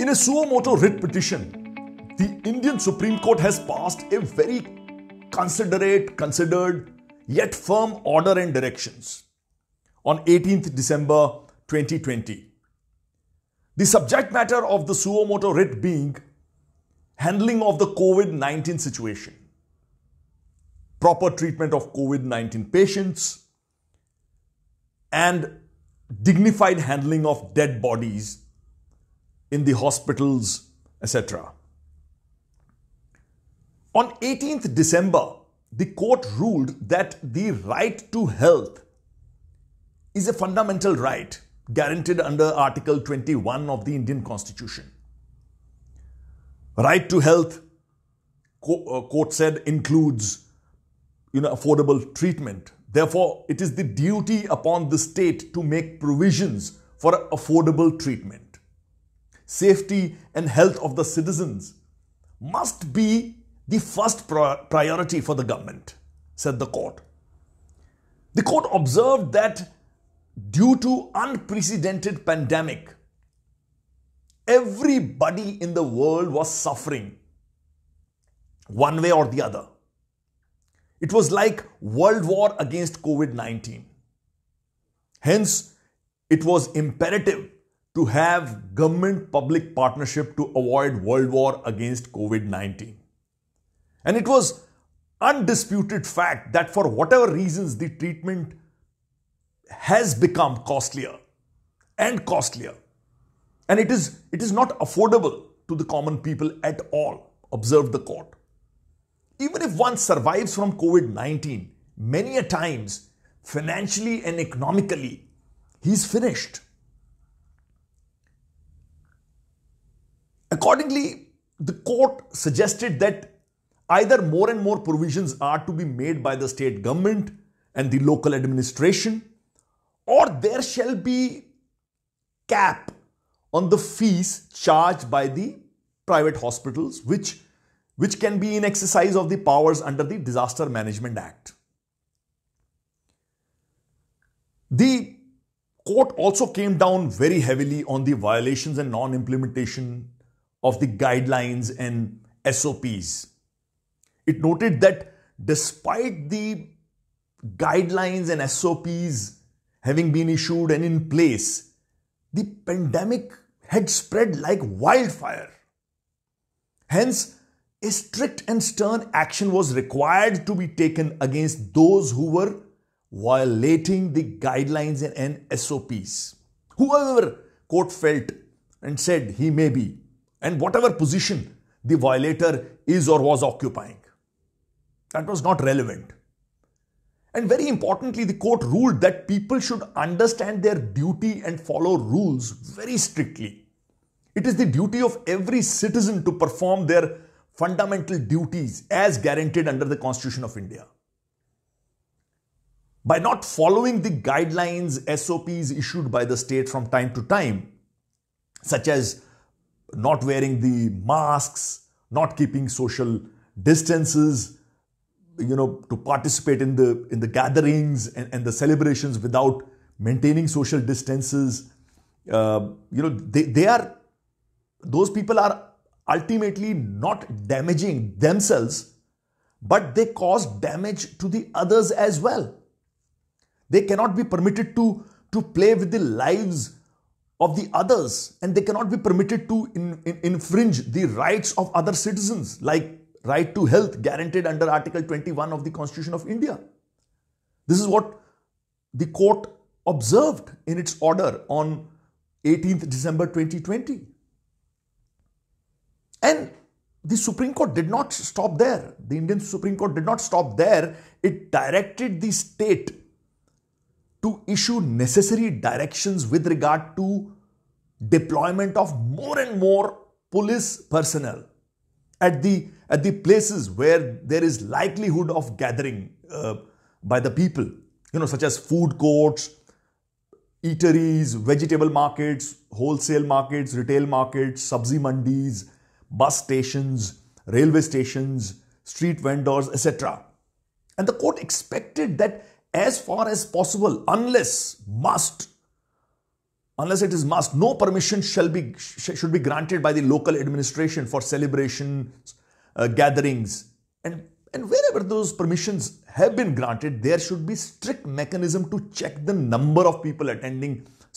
In a suo writ petition, the Indian Supreme Court has passed a very considerate, considered, yet firm order and directions on 18th December 2020. The subject matter of the suo writ being handling of the COVID 19 situation, proper treatment of COVID 19 patients, and dignified handling of dead bodies in the hospitals, etc. On 18th December, the court ruled that the right to health is a fundamental right guaranteed under Article 21 of the Indian Constitution. Right to health, uh, court said, includes you know, affordable treatment. Therefore, it is the duty upon the state to make provisions for affordable treatment safety, and health of the citizens must be the first priority for the government, said the court. The court observed that due to unprecedented pandemic, everybody in the world was suffering one way or the other. It was like world war against COVID-19. Hence, it was imperative to have government public partnership to avoid world war against COVID-19. And it was undisputed fact that for whatever reasons the treatment has become costlier and costlier and it is it is not affordable to the common people at all observed the court even if one survives from covid-19 many a times financially and economically he's finished Accordingly, the court suggested that either more and more provisions are to be made by the state government and the local administration, or there shall be cap on the fees charged by the private hospitals, which, which can be in exercise of the powers under the Disaster Management Act. The court also came down very heavily on the violations and non implementation of the guidelines and SOPs. It noted that despite the guidelines and SOPs having been issued and in place, the pandemic had spread like wildfire. Hence, a strict and stern action was required to be taken against those who were violating the guidelines and, SOPs. Whoever court felt and said he may be and whatever position the violator is or was occupying. That was not relevant. And very importantly, the court ruled that people should understand their duty and follow rules very strictly. It is the duty of every citizen to perform their fundamental duties as guaranteed under the Constitution of India. By not following the guidelines, SOPs issued by the state from time to time, such as not wearing the masks, not keeping social distances, you know, to participate in the in the gatherings and, and the celebrations without maintaining social distances. Uh, you know, they, they are those people are ultimately not damaging themselves, but they cause damage to the others as well. They cannot be permitted to, to play with the lives of the others and they cannot be permitted to in, in, infringe the rights of other citizens like right to health guaranteed under article 21 of the constitution of india this is what the court observed in its order on 18th december 2020 and the supreme court did not stop there the indian supreme court did not stop there it directed the state to issue necessary directions with regard to deployment of more and more police personnel at the at the places where there is likelihood of gathering uh, by the people you know such as food courts eateries vegetable markets wholesale markets retail markets sabzi mandis bus stations railway stations street vendors etc and the court expected that as far as possible unless must unless it is must no permission shall be should be granted by the local administration for celebration uh, gatherings and and wherever those permissions have been granted there should be strict mechanism to check the number of people attending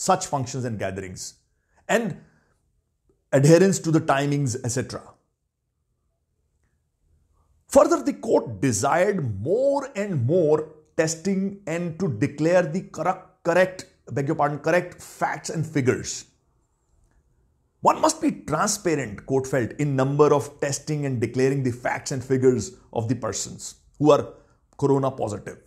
such functions and gatherings and adherence to the timings etc further the court desired more and more testing and to declare the correct, correct, beg your pardon, correct facts and figures. One must be transparent, felt, in number of testing and declaring the facts and figures of the persons who are corona positive.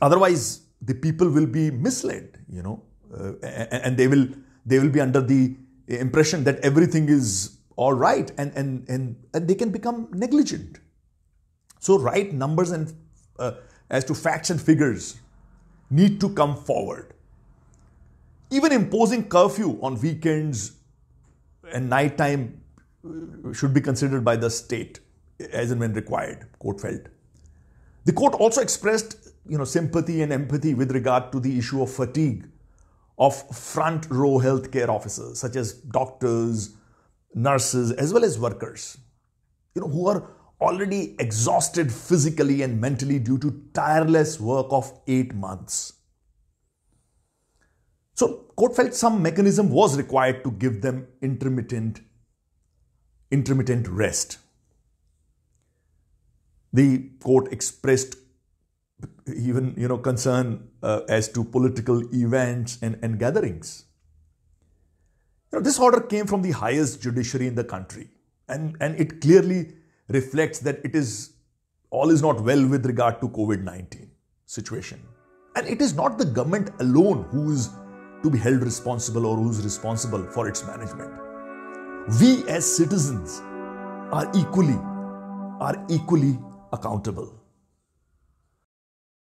Otherwise, the people will be misled, you know, uh, and they will they will be under the impression that everything is all right, and and and, and they can become negligent. So, right numbers and uh, as to facts and figures need to come forward. Even imposing curfew on weekends and nighttime uh, should be considered by the state as and when required, court felt. The court also expressed you know, sympathy and empathy with regard to the issue of fatigue of front row healthcare officers, such as doctors, nurses, as well as workers, you know, who are already exhausted physically and mentally due to tireless work of eight months. So, court felt some mechanism was required to give them intermittent, intermittent rest. The court expressed even you know concern uh, as to political events and, and gatherings. You know, this order came from the highest judiciary in the country, and, and it clearly reflects that it is all is not well with regard to COVID-19 situation. And it is not the government alone who is to be held responsible or who's responsible for its management. We as citizens are equally are equally accountable.